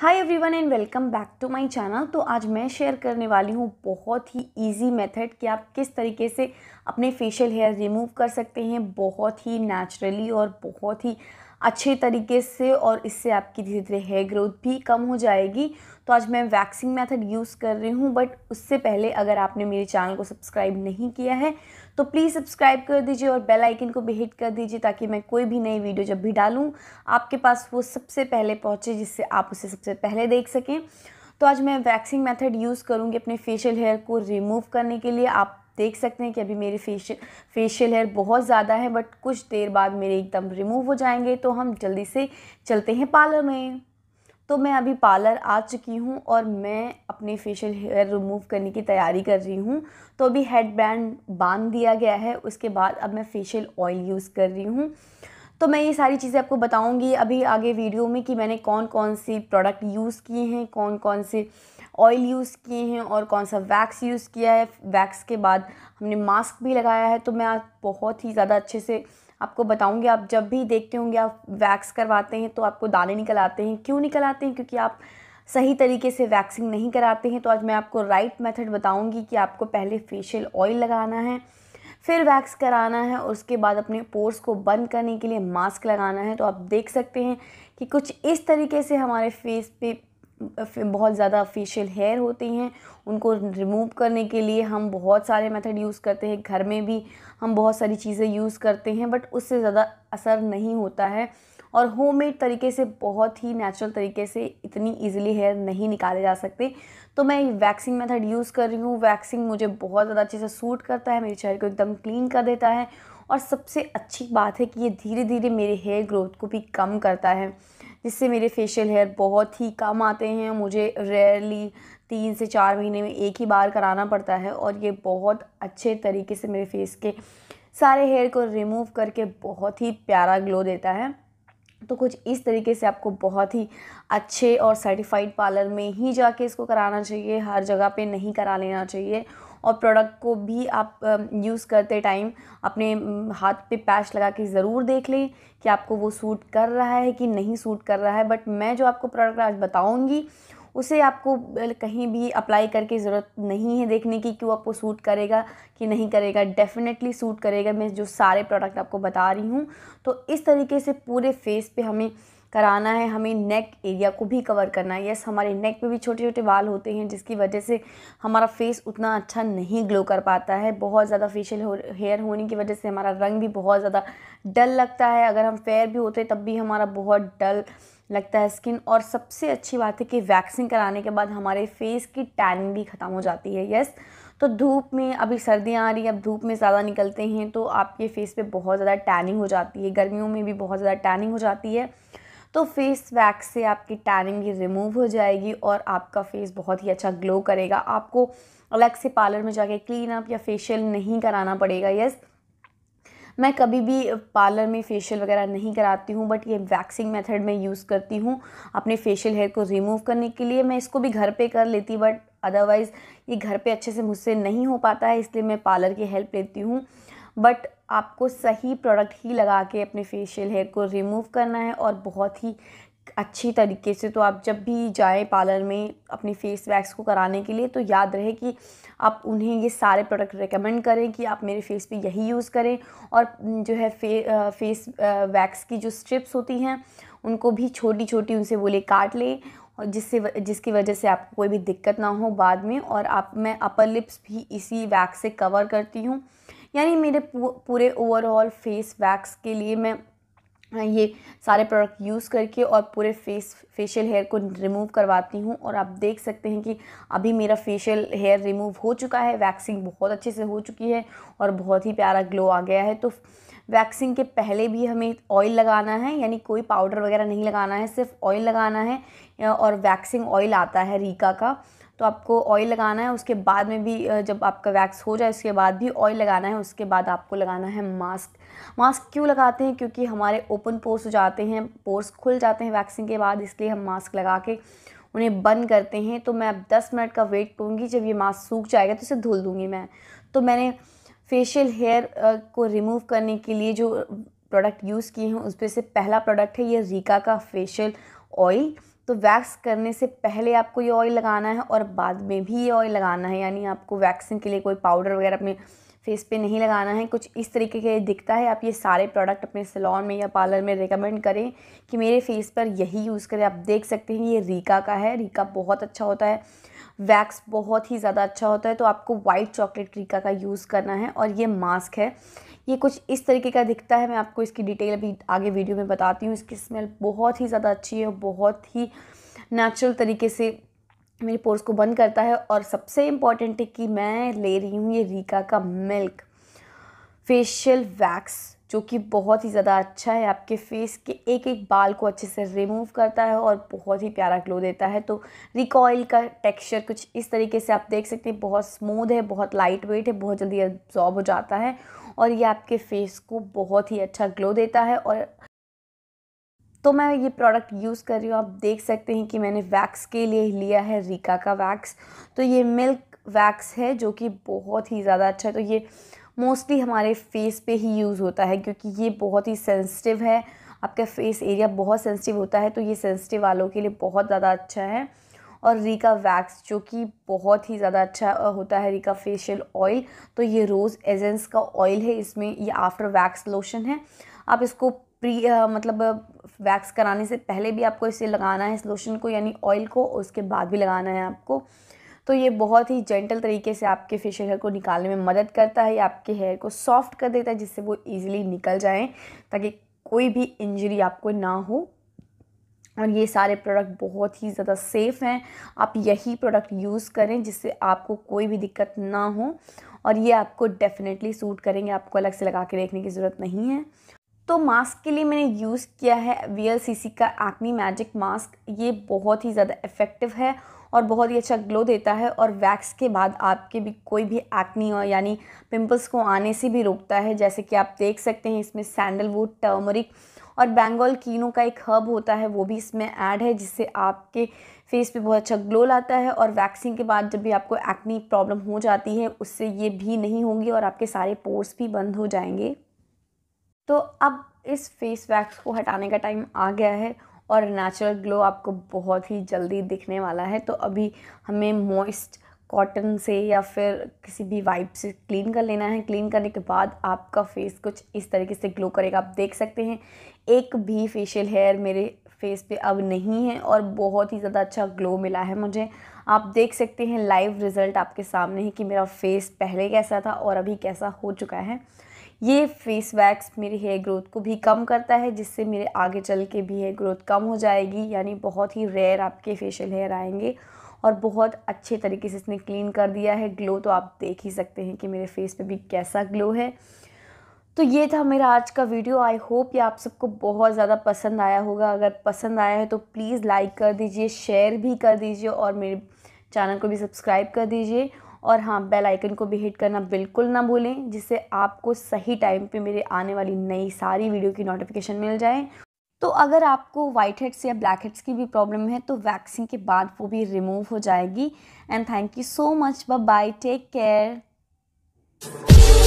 hi everyone and welcome back to my channel तो आज मैं शेयर करने वाली हूँ बहुत ही इजी मेथड कि आप किस तरीके से अपने फेशियल हेयर रिमूव कर सकते हैं बहुत ही नेचुरली और बहुत ही अच्छे तरीके से और इससे आपकी धीरे धीरे हेयर ग्रोथ भी कम हो जाएगी तो आज मैं वैक्सिंग मेथड यूज़ कर रही हूँ बट उससे पहले अगर आपने मेरे चैनल को सब्सक्राइब नहीं किया है तो प्लीज़ सब्सक्राइब कर दीजिए और बेल आइकन को भी हिट कर दीजिए ताकि मैं कोई भी नई वीडियो जब भी डालूँ आपके पास वो सबसे पहले पहुँचे जिससे आप उसे सबसे पहले देख सकें तो आज मैं वैक्सिंग मेथड यूज़ करूँगी अपने फेशियल हेयर को रिमूव करने के लिए आप देख सकते हैं कि अभी मेरे फेशियल फेशियल हेयर बहुत ज़्यादा है बट कुछ देर बाद मेरे एकदम रिमूव हो जाएंगे तो हम जल्दी से चलते हैं पार्लर में तो मैं अभी पार्लर आ चुकी हूँ और मैं अपने फेशियल हेयर रिमूव करने की तैयारी कर रही हूँ तो अभी हेड बैंड बांध दिया गया है उसके बाद अब मैं फेशियल ऑयल यूज़ कर रही हूँ तो मैं ये सारी चीज़ें आपको बताऊंगी अभी आगे वीडियो में कि मैंने कौन कौन से प्रोडक्ट यूज़ किए हैं कौन कौन से ऑयल यूज़ किए हैं और कौन सा वैक्स यूज़ किया है वैक्स के बाद हमने मास्क भी लगाया है तो मैं आप बहुत ही ज़्यादा अच्छे से आपको बताऊंगी आप जब भी देखते होंगे आप वैक्स करवाते हैं तो आपको दाने निकल आते हैं क्यों निकल आते हैं क्योंकि आप सही तरीके से वैक्सिंग नहीं कराते हैं तो आज मैं आपको राइट मेथड बताऊंगी कि आपको पहले फेशियल ऑयल लगाना है फिर वैक्स कराना है और उसके बाद अपने पोर्स को बंद करने के लिए मास्क लगाना है तो आप देख सकते हैं कि कुछ इस तरीके से हमारे फेस पे बहुत ज़्यादा फेशियल हेयर होती हैं उनको रिमूव करने के लिए हम बहुत सारे मेथड यूज़ करते हैं घर में भी हम बहुत सारी चीज़ें यूज़ करते हैं बट उससे ज़्यादा असर नहीं होता है और होममेड तरीके से बहुत ही नेचुरल तरीके से इतनी इजीली हेयर नहीं निकाले जा सकते तो मैं वैक्सिंग मेथड यूज़ कर रही हूँ वैक्सिंग मुझे बहुत ज़्यादा अच्छे से सूट करता है मेरे चेहरे को एकदम क्लीन कर देता है और सबसे अच्छी बात है कि ये धीरे धीरे मेरे हेयर ग्रोथ को भी कम करता है जिससे मेरे फेशियल हेयर बहुत ही कम आते हैं मुझे रेयरली तीन से चार महीने में एक ही बार कराना पड़ता है और ये बहुत अच्छे तरीके से मेरे फेस के सारे हेयर को रिमूव करके बहुत ही प्यारा ग्लो देता है तो कुछ इस तरीके से आपको बहुत ही अच्छे और सर्टिफाइड पार्लर में ही जाके इसको कराना चाहिए हर जगह पे नहीं करा लेना चाहिए और प्रोडक्ट को भी आप यूज़ करते टाइम अपने हाथ पे पैच लगा के ज़रूर देख लें कि आपको वो सूट कर रहा है कि नहीं सूट कर रहा है बट मैं जो आपको प्रोडक्ट आज बताऊँगी उसे आपको कहीं भी अप्लाई करके ज़रूरत नहीं है देखने की कि वो आपको सूट करेगा कि नहीं करेगा डेफ़िनेटली सूट करेगा मैं जो सारे प्रोडक्ट आपको बता रही हूँ तो इस तरीके से पूरे फेस पे हमें कराना है हमें नेक एरिया को भी कवर करना है यस हमारे नेक पे भी छोटे छोटे बाल होते हैं जिसकी वजह से हमारा फेस उतना अच्छा नहीं ग्लो कर पाता है बहुत ज़्यादा फेशियल हो, हेयर होने की वजह से हमारा रंग भी बहुत ज़्यादा डल लगता है अगर हम फेयर भी होते तब भी हमारा बहुत डल लगता है स्किन और सबसे अच्छी बात है कि वैक्सिंग कराने के बाद हमारे फेस की टैनिंग भी ख़त्म हो जाती है यस तो धूप में अभी सर्दियाँ आ रही है अब धूप में ज़्यादा निकलते हैं तो आपके फेस पे बहुत ज़्यादा टैनिंग हो जाती है गर्मियों में भी बहुत ज़्यादा टैनिंग हो जाती है तो फेस वैक्स से आपकी टैनिंग भी रिमूव हो जाएगी और आपका फेस बहुत ही अच्छा ग्लो करेगा आपको अलग से पार्लर में जाके क्लीन अप या फेशियल नहीं कराना पड़ेगा यस मैं कभी भी पार्लर में फेशियल वगैरह नहीं कराती हूँ बट ये वैक्सिंग मेथड में यूज़ करती हूँ अपने फेशियल हेयर को रिमूव करने के लिए मैं इसको भी घर पे कर लेती बट अदरवाइज़ ये घर पे अच्छे से मुझसे नहीं हो पाता है इसलिए मैं पार्लर की हेल्प लेती हूँ बट आपको सही प्रोडक्ट ही लगा के अपने फेशियल हेयर को रिमूव करना है और बहुत ही अच्छी तरीके से तो आप जब भी जाएं पार्लर में अपनी फ़ेस वैक्स को कराने के लिए तो याद रहे कि आप उन्हें ये सारे प्रोडक्ट रेकमेंड करें कि आप मेरे फेस पे यही यूज़ करें और जो है फे फेस वैक्स की जो स्ट्रिप्स होती हैं उनको भी छोटी छोटी उनसे बोले काट लें और जिससे जिसकी वजह से आपको कोई भी दिक्कत ना हो बाद में और आप मैं अपर लिप्स भी इसी वैक्स से कवर करती हूँ यानी मेरे पूरे ओवरऑल फेस वैक्स के लिए मैं ये सारे प्रोडक्ट यूज़ करके और पूरे फेस फेशियल हेयर को रिमूव करवाती हूँ और आप देख सकते हैं कि अभी मेरा फेशियल हेयर रिमूव हो चुका है वैक्सिंग बहुत अच्छे से हो चुकी है और बहुत ही प्यारा ग्लो आ गया है तो वैक्सिंग के पहले भी हमें ऑयल लगाना है यानी कोई पाउडर वगैरह नहीं लगाना है सिर्फ ऑयल लगाना है और वैक्सिंग ऑयल आता है रीका का तो आपको ऑयल लगाना है उसके बाद में भी जब आपका वैक्स हो जाए उसके बाद भी ऑयल लगाना है उसके बाद आपको लगाना है मास्क मास्क क्यों लगाते हैं क्योंकि हमारे ओपन पोर्स हो जाते हैं पोर्स खुल जाते हैं वैक्सिंग के बाद इसलिए हम मास्क लगा के उन्हें बंद करते हैं तो मैं अब दस मिनट का वेट करूँगी जब ये मास्क सूख जाएगा तो इसे धुल दूँगी मैं तो मैंने फेशियल हेयर को रिमूव करने के लिए जो प्रोडक्ट यूज़ किए हैं उसमें से पहला प्रोडक्ट है ये रीका का फेशियल ऑयल तो वैक्स करने से पहले आपको ये ऑयल लगाना है और बाद में भी ये ऑयल लगाना है यानी आपको वैक्सिंग के लिए कोई पाउडर वगैरह अपने फेस पे नहीं लगाना है कुछ इस तरीके के दिखता है आप ये सारे प्रोडक्ट अपने सलोन में या पार्लर में रिकमेंड करें कि मेरे फेस पर यही यूज़ करें आप देख सकते हैं ये रीका का है रीका बहुत अच्छा होता है वैक्स बहुत ही ज़्यादा अच्छा होता है तो आपको वाइट चॉकलेट टीका का यूज़ करना है और ये मास्क है ये कुछ इस तरीके का दिखता है मैं आपको इसकी डिटेल अभी आगे वीडियो में बताती हूँ इसकी स्मेल बहुत ही ज़्यादा अच्छी है और बहुत ही नेचुरल तरीके से मेरे पोर्स को बंद करता है और सबसे इम्पॉर्टेंट है कि मैं ले रही हूँ ये रीका का मिल्क फेशियल वैक्स जो कि बहुत ही ज़्यादा अच्छा है आपके फेस के एक एक बाल को अच्छे से रिमूव करता है और बहुत ही प्यारा ग्लो देता है तो रिकॉयल का टेक्सचर कुछ इस तरीके से आप देख सकते हैं बहुत स्मूद है बहुत लाइट वेट है बहुत जल्दी एब्जॉर्ब हो जाता है और ये आपके फेस को बहुत ही अच्छा ग्लो देता है और तो मैं ये प्रोडक्ट यूज़ कर रही हूँ आप देख सकते हैं कि मैंने वैक्स के लिए लिया है रिका का वैक्स तो ये मिल्क वैक्स है जो कि बहुत ही ज़्यादा अच्छा है तो ये मोस्टली हमारे फेस पे ही यूज़ होता है क्योंकि ये बहुत ही सेंसिटिव है आपका फेस एरिया बहुत सेंसिटिव होता है तो ये सेंसिटिव वालों के लिए बहुत ज़्यादा अच्छा है और रीका वैक्स जो कि बहुत ही ज़्यादा अच्छा होता है रीका फेशियल ऑयल तो ये रोज़ एजेंस का ऑयल है इसमें ये आफ्टर वैक्स लोशन है आप इसको प्री आ, मतलब वैक्स कराने से पहले भी आपको इसे लगाना है इस लोशन को यानी ऑयल को उसके बाद भी लगाना है आपको तो ये बहुत ही जेंटल तरीके से आपके फेशियल हेयर को निकालने में मदद करता है आपके हेयर को सॉफ्ट कर देता है जिससे वो ईजिली निकल जाएँ ताकि कोई भी इंजरी आपको ना हो और ये सारे प्रोडक्ट बहुत ही ज़्यादा सेफ़ हैं आप यही प्रोडक्ट यूज़ करें जिससे आपको कोई भी दिक्कत ना हो और ये आपको डेफ़िनेटली सूट करेंगे आपको अलग से लगा के देखने की ज़रूरत नहीं है तो मास्क के लिए मैंने यूज़ किया है वी का एक्नी मैजिक मास्क ये बहुत ही ज़्यादा इफ़ेक्टिव है और बहुत ही अच्छा ग्लो देता है और वैक्स के बाद आपके भी कोई भी एक्नी और यानी पिंपल्स को आने से भी रोकता है जैसे कि आप देख सकते हैं इसमें सैंडलवुड टर्मरिक और बेंगोल कीनो का एक हर्ब होता है वो भी इसमें ऐड है जिससे आपके फेस पे बहुत अच्छा ग्लो लाता है और वैक्सिंग के बाद जब भी आपको एक्नी प्रॉब्लम हो जाती है उससे ये भी नहीं होगी और आपके सारे पोर्स भी बंद हो जाएंगे तो अब इस फेस वैक्स को हटाने का टाइम आ गया है और नेचुरल ग्लो आपको बहुत ही जल्दी दिखने वाला है तो अभी हमें मॉइस्ट कॉटन से या फिर किसी भी वाइप से क्लीन कर लेना है क्लीन करने के बाद आपका फेस कुछ इस तरीके से ग्लो करेगा आप देख सकते हैं एक भी फेशियल हेयर मेरे फेस पे अब नहीं है और बहुत ही ज़्यादा अच्छा ग्लो मिला है मुझे आप देख सकते हैं लाइव रिज़ल्ट आपके सामने है कि मेरा फेस पहले कैसा था और अभी कैसा हो चुका है ये फेस वैक्स मेरे हेयर ग्रोथ को भी कम करता है जिससे मेरे आगे चल के भी हेयर ग्रोथ कम हो जाएगी यानी बहुत ही रेयर आपके फेशियल हेयर आएंगे और बहुत अच्छे तरीके से इसने क्लीन कर दिया है ग्लो तो आप देख ही सकते हैं कि मेरे फेस पे भी कैसा ग्लो है तो ये था मेरा आज का वीडियो आई होप ये आप सबको बहुत ज़्यादा पसंद आया होगा अगर पसंद आया है तो प्लीज़ लाइक कर दीजिए शेयर भी कर दीजिए और मेरे चैनल को भी सब्सक्राइब कर दीजिए और हाँ बेल आइकन को भी हिट करना बिल्कुल ना भूलें जिससे आपको सही टाइम पे मेरे आने वाली नई सारी वीडियो की नोटिफिकेशन मिल जाए तो अगर आपको वाइट हेड्स या ब्लैक हेड्स की भी प्रॉब्लम है तो वैक्सीन के बाद वो भी रिमूव हो जाएगी and thank you so much bye take care